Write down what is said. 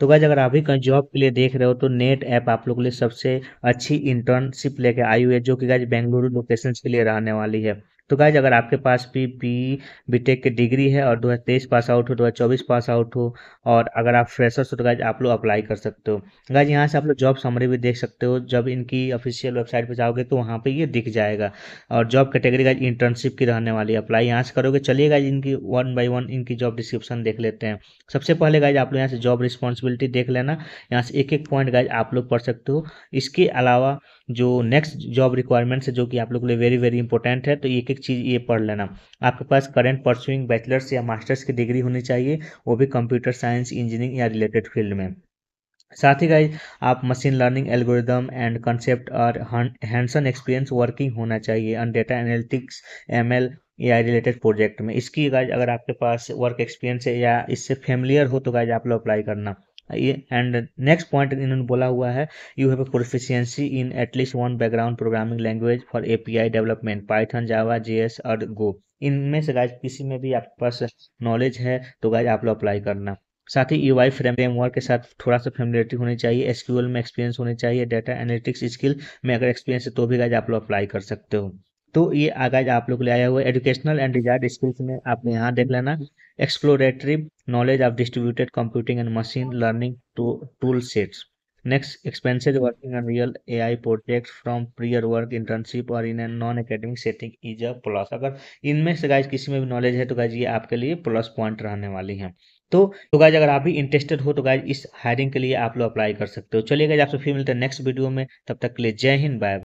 तो गाइज अगर आप भी कहीं जॉब के लिए देख रहे हो तो नेट ऐप आप लोग के लिए सबसे अच्छी इंटर्नशिप लेके आई हुई है जो कि गाइज बेंगलुरु लोकेशन के लिए रहने वाली है तो गाइज अगर आपके पास भी बी बी की डिग्री है और 2023 पास आउट हो 2024 पास आउट हो और अगर आप फ्रेशर्स हो तो गाइज आप लोग अप्लाई कर सकते हो गाइज यहाँ से आप लोग जॉब समरी भी देख सकते हो जब इनकी ऑफिशियल वेबसाइट पर जाओगे तो वहाँ पर ये दिख जाएगा और जॉब कैटेगरी गाइज इंटर्नशिप की रहने वाली अप्लाई यहाँ से करोगे चलिए गाइज इनकी वन बाई वन इनकी जॉब डिस्क्रिप्शन देख लेते हैं सबसे पहले गाइज आप लोग यहाँ से जॉब रिस्पॉन्सिबिलिटी देख लेना यहाँ से एक एक पॉइंट गाइज आप लोग पढ़ सकते हो इसके अलावा जो नेक्स्ट जॉब रिक्वायरमेंट्स है जो कि आप लोग के लिए वेरी वेरी इंपॉर्टेंट है तो एक एक चीज़ ये पढ़ लेना आपके पास करेंट परसुइंग बैचलर्स या मास्टर्स की डिग्री होनी चाहिए वो भी कंप्यूटर साइंस इंजीनियरिंग या रिलेटेड फील्ड में साथ ही गाइज आप machine learning algorithm and concept और हैंडसन एक्सपीरियंस वर्किंग होना चाहिए एंड डेटा एनालिटिक्स एमएल या रिलेटेड प्रोजेक्ट में इसकी गाइज अगर आपके पास वर्क एक्सपीरियंस है या इससे फेमिलियर हो तो गाइज आप लोग अप्लाई करना एंड नेक्स्ट पॉइंट इन्होंने बोला हुआ है you have proficiency in at least one background programming language for API development Python Java JS और गो इनमें से गाइज किसी में भी आपके पास नॉलेज है तो गाइज आप लोग अप्लाई करना साथ ही यू आई फ्रेमवर्क के साथ थोड़ा सा फेमिलिटी होनी चाहिए एसक्यूएल में एक्सपीरियंस होनी चाहिए डाटा एनालिटिक्स स्किल में अगर एक्सपीरियंस है तो भी गाइज आप लोग अप्लाई कर सकते हो तो ये आगाज आप लोग ले आया हुआ एजुकेशनल एंड डिजायर्ड स्किल्स में आप यहाँ देख लेना exploratory knowledge of distributed computing and machine learning tool sets next expensive working on real AI project from prior work internship और in non academic setting is a plus अगर इनमें से guys किसी में भी नॉलेज है तो गाइज ये आपके लिए प्लस पॉइंट रहने वाली है तो तो गाइज अगर आप भी इंटरेस्टेड हो तो गाइज इस हायरिंग के लिए आप लोग अप्लाई कर सकते हो चलिए गाइज आपसे फिर मिलते हैं नेक्स्ट वीडियो में तब तक के लिए जय हिंद बाय